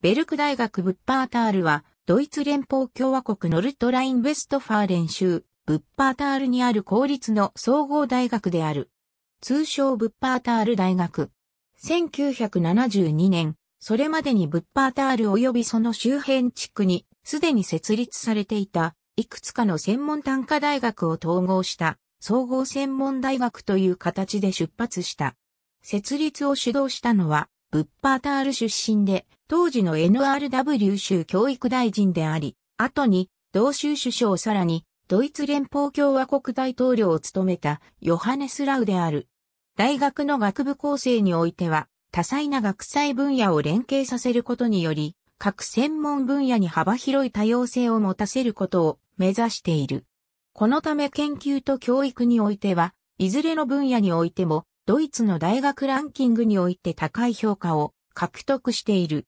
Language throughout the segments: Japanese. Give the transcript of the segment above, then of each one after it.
ベルク大学ブッパータールは、ドイツ連邦共和国ノルトライン・ウェストファーレン州、ブッパータールにある公立の総合大学である。通称ブッパータール大学。1972年、それまでにブッパータール及びその周辺地区に、すでに設立されていた、いくつかの専門単科大学を統合した、総合専門大学という形で出発した。設立を主導したのは、ブッパータール出身で、当時の NRW 州教育大臣であり、後に同州首相さらにドイツ連邦共和国大統領を務めたヨハネス・ラウである。大学の学部構成においては、多彩な学際分野を連携させることにより、各専門分野に幅広い多様性を持たせることを目指している。このため研究と教育においては、いずれの分野においても、ドイツの大学ランキングにおいて高い評価を獲得している。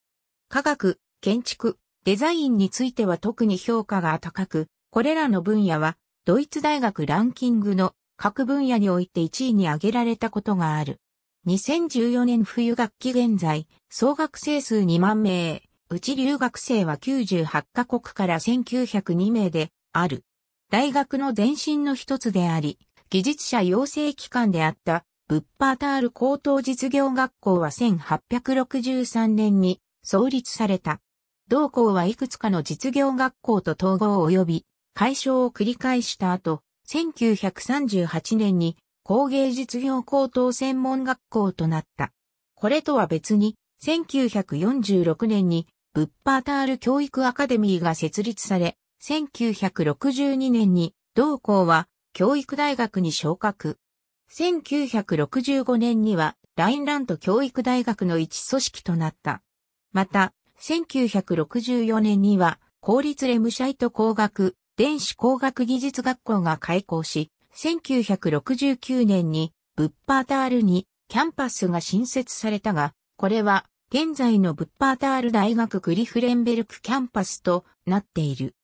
科学、建築、デザインについては特に評価が高く、これらの分野はドイツ大学ランキングの各分野において1位に挙げられたことがある。2014年冬学期現在、総学生数2万名、うち留学生は98カ国から1902名である。大学の前身の一つであり、技術者養成機関であったブッパータール高等実業学校は1863年に創立された。同校はいくつかの実業学校と統合及び解消を繰り返した後、1938年に工芸実業高等専門学校となった。これとは別に、1946年にブッパータール教育アカデミーが設立され、1962年に同校は教育大学に昇格。1965年にはラインラント教育大学の一組織となった。また、1964年には、公立レムシャイト工学、電子工学技術学校が開校し、1969年に、ブッパータールにキャンパスが新設されたが、これは、現在のブッパータール大学グリフレンベルクキャンパスとなっている。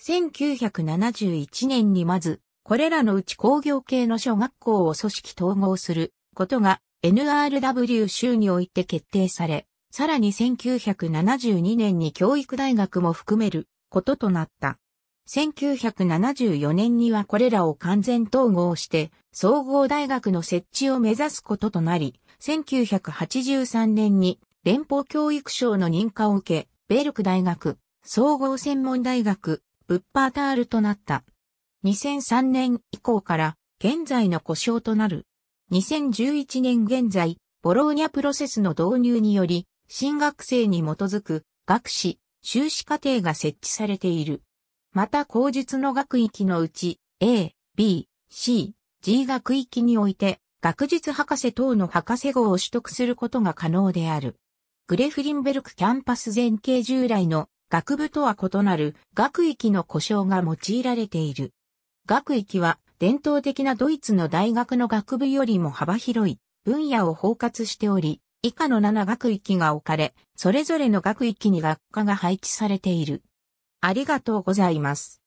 1971年にまず、これらのうち工業系の小学校を組織統合することが NRW 州において決定され、さらに1972年に教育大学も含めることとなった。1974年にはこれらを完全統合して、総合大学の設置を目指すこととなり、1983年に連邦教育省の認可を受け、ベルク大学、総合専門大学、ブッパータールとなった。2003年以降から現在の故障となる。2011年現在、ボローニャプロセスの導入により、新学生に基づく学士、修士課程が設置されている。また後述の学域のうち A、B、C、G 学域において学術博士等の博士号を取得することが可能である。グレフリンベルクキャンパス前景従来の学部とは異なる学域の故障が用いられている。学域は伝統的なドイツの大学の学部よりも幅広い分野を包括しており、以下の7学域が置かれ、それぞれの学域に学科が配置されている。ありがとうございます。